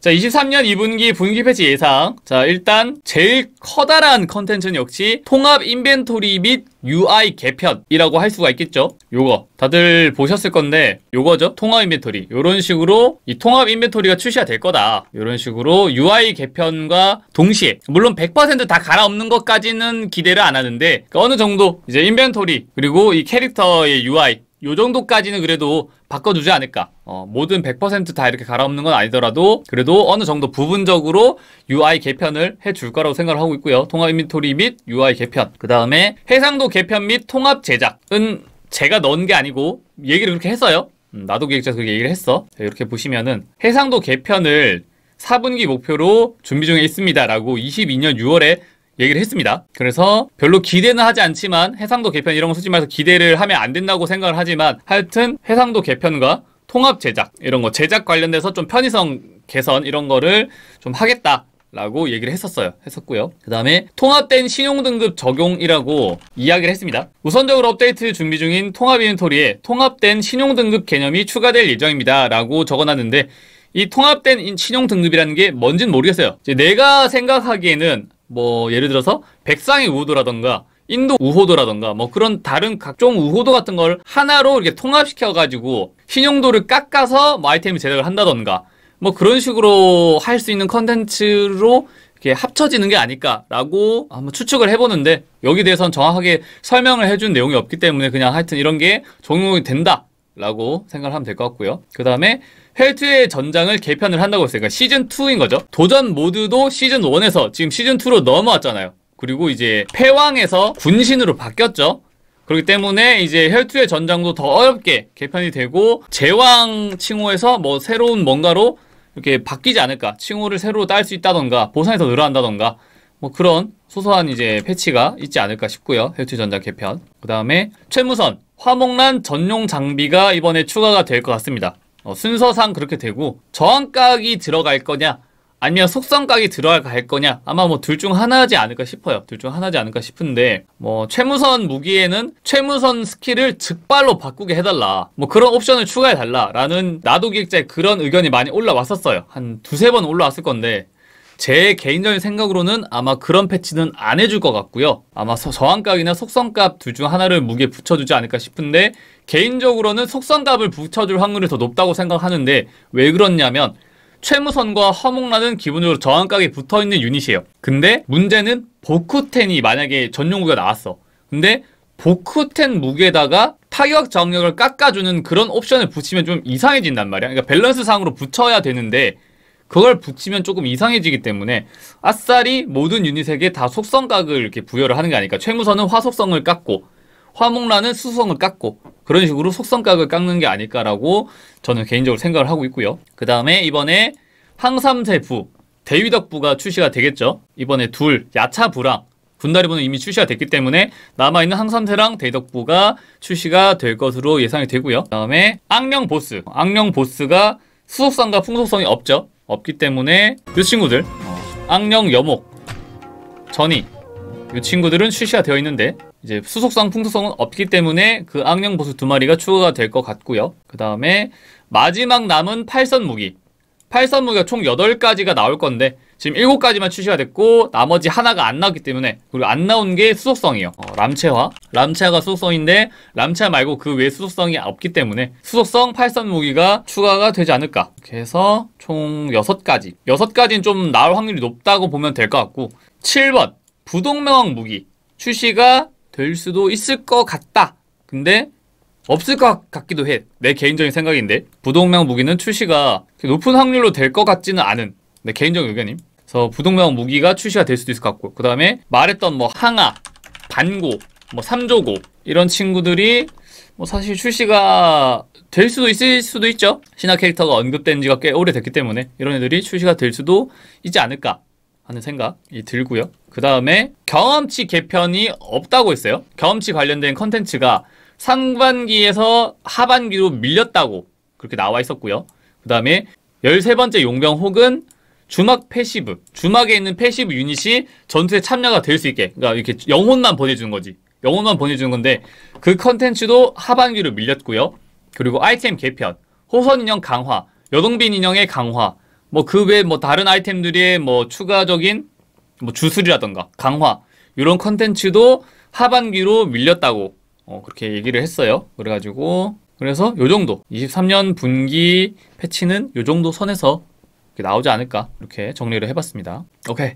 자, 23년 2분기 분기 패치 예상. 자, 일단 제일 커다란 컨텐츠는 역시 통합 인벤토리 및 UI 개편이라고 할 수가 있겠죠. 요거 다들 보셨을 건데 요거죠. 통합 인벤토리. 요런 식으로 이 통합 인벤토리가 출시가 될 거다. 요런 식으로 UI 개편과 동시에 물론 100%다 갈아엎는 것까지는 기대를 안 하는데 그러니까 어느 정도 이제 인벤토리 그리고 이 캐릭터의 UI 요 정도까지는 그래도 바꿔주지 않을까. 어, 모든 100%다 이렇게 갈아엎는 건 아니더라도 그래도 어느 정도 부분적으로 UI 개편을 해줄 거라고 생각을 하고 있고요. 통합 인벤토리 및 UI 개편. 그 다음에 해상도 개편 및 통합 제작은 제가 넣은 게 아니고 얘기를 그렇게 했어요. 음, 나도 그 기획자에서 그렇게 얘기를 했어. 이렇게 보시면은 해상도 개편을 4분기 목표로 준비 중에 있습니다. 라고 22년 6월에 얘기를 했습니다. 그래서 별로 기대는 하지 않지만 해상도 개편 이런 거 쓰지 말서 기대를 하면 안 된다고 생각을 하지만 하여튼 해상도 개편과 통합 제작 이런 거 제작 관련돼서 좀 편의성 개선 이런 거를 좀 하겠다. 라고 얘기를 했었어요. 했었고요. 그 다음에 통합된 신용등급 적용이라고 이야기를 했습니다. 우선적으로 업데이트 준비 중인 통합 인벤토리에 통합된 신용등급 개념이 추가될 예정입니다. 라고 적어놨는데 이 통합된 신용등급이라는 게 뭔진 모르겠어요. 내가 생각하기에는 뭐 예를 들어서 백상의 우호도라던가 인도 우호도라던가 뭐 그런 다른 각종 우호도 같은 걸 하나로 이렇게 통합시켜 가지고 신용도를 깎아서 뭐 아이템을 제작을 한다던가 뭐 그런 식으로 할 수 있는 컨텐츠로 이렇게 합쳐지는 게 아닐까라고 한번 추측을 해보는데 여기 대해서는 정확하게 설명을 해준 내용이 없기 때문에 그냥 하여튼 이런 게 적용이 된다 라고 생각을 하면 될 것 같고요. 그 다음에 헬트의 전장을 개편을 한다고 했으니까 그러니까 시즌2인 거죠. 도전 모드도 시즌1에서 지금 시즌2로 넘어왔잖아요. 그리고 이제 패왕에서 군신으로 바뀌었죠. 그렇기 때문에 이제 혈투의 전장도 더 어렵게 개편이 되고 제왕 칭호에서 뭐 새로운 뭔가로 이렇게 바뀌지 않을까 칭호를 새로 딸 수 있다던가 보상이 더 늘어난다던가 뭐 그런 소소한 이제 패치가 있지 않을까 싶고요 혈투 전장 개편 그 다음에 최무선 화목란 전용 장비가 이번에 추가가 될 것 같습니다. 어, 순서상 그렇게 되고 저항각이 들어갈 거냐 아니면 속성각이 들어갈 거냐 아마 뭐 둘 중 하나지 않을까 싶어요 둘 중 하나지 않을까 싶은데 뭐 최무선 무기에는 최무선 스킬을 즉발로 바꾸게 해달라 뭐 그런 옵션을 추가해달라 라는 나도 기획자의 그런 의견이 많이 올라왔었어요 한 두세 번 올라왔을 건데 제 개인적인 생각으로는 아마 그런 패치는 안 해줄 것 같고요. 아마 저항값이나 속성값 둘 중 하나를 무게 붙여주지 않을까 싶은데 개인적으로는 속성값을 붙여줄 확률이 더 높다고 생각하는데 왜 그렇냐면 최무선과 허목라는 기본적으로 저항각에 붙어있는 유닛이에요. 근데 문제는 보크텐이 만약에 전용구가 나왔어. 근데 보크텐 무게에다가 타격 저항력을 깎아주는 그런 옵션을 붙이면 좀 이상해진단 말이야. 그러니까 밸런스상으로 붙여야 되는데 그걸 붙이면 조금 이상해지기 때문에 아싸리 모든 유닛에게 다 속성각을 이렇게 부여를 하는 게 아닐까. 최무선은 화속성을 깎고 화목란은 수성을 깎고 그런 식으로 속성각을 깎는 게 아닐까라고 저는 개인적으로 생각을 하고 있고요. 그 다음에 이번에 항삼세부 대위덕부가 출시가 되겠죠. 이번에 둘 야차부랑 분다리보는 이미 출시가 됐기 때문에 남아있는 항삼세랑 대덕부가 출시가 될 것으로 예상이 되고요. 그 다음에 악령 보스. 악령 보스가 수속성과 풍속성이 없죠. 없기 때문에 이 그 친구들 어. 악령 여목 전이 이 그 친구들은 출시가 되어 있는데 이제 수속성 풍속성은 없기 때문에 그 악령 보수 두 마리가 추가가 될 것 같고요. 그 다음에 마지막 남은 8선 무기 8선 무기가 총 8가지가 나올 건데 지금 7가지만 출시가 됐고 나머지 하나가 안 나왔기 때문에 그리고 안 나온 게 수속성이에요. 어, 람체화. 람체화가 수속성인데 람체화 말고 그 외 수속성이 없기 때문에 수속성 8선 무기가 추가가 되지 않을까. 이렇게 해서 총 6가지. 6가지는 좀 나올 확률이 높다고 보면 될 것 같고 7번 부동명왕 무기 출시가 될 수도 있을 것 같다. 근데 없을 것 같기도 해. 내 개인적인 생각인데 부동명 무기는 출시가 높은 확률로 될 것 같지는 않은 네, 개인적인 의견임. 그래서 부동명 무기가 출시가 될 수도 있을 것 같고 그 다음에 말했던 뭐 항아, 반고, 뭐 삼조고 이런 친구들이 뭐 사실 출시가 될 수도 있을 수도 있죠. 신화 캐릭터가 언급된 지가 꽤 오래됐기 때문에 이런 애들이 출시가 될 수도 있지 않을까 하는 생각이 들고요. 그 다음에 경험치 개편이 없다고 했어요. 경험치 관련된 컨텐츠가 상반기에서 하반기로 밀렸다고 그렇게 나와 있었고요. 그 다음에 13번째 용병 혹은 주막 패시브, 주막에 있는 패시브 유닛이 전투에 참여가 될 수 있게, 그러니까 이렇게 영혼만 보내주는 거지. 영혼만 보내주는 건데 그 컨텐츠도 하반기로 밀렸고요. 그리고 아이템 개편, 호선 인형 강화, 여동빈 인형의 강화, 뭐 그외뭐 그 뭐 다른 아이템들의 뭐 추가적인 뭐 주술이라던가 강화 이런 컨텐츠도 하반기로 밀렸다고 어, 그렇게 얘기를 했어요. 그래가지고 그래서 요 정도 23년 분기 패치는 요 정도 선에서 나오지 않을까 이렇게 정리를 해봤습니다. 오케이.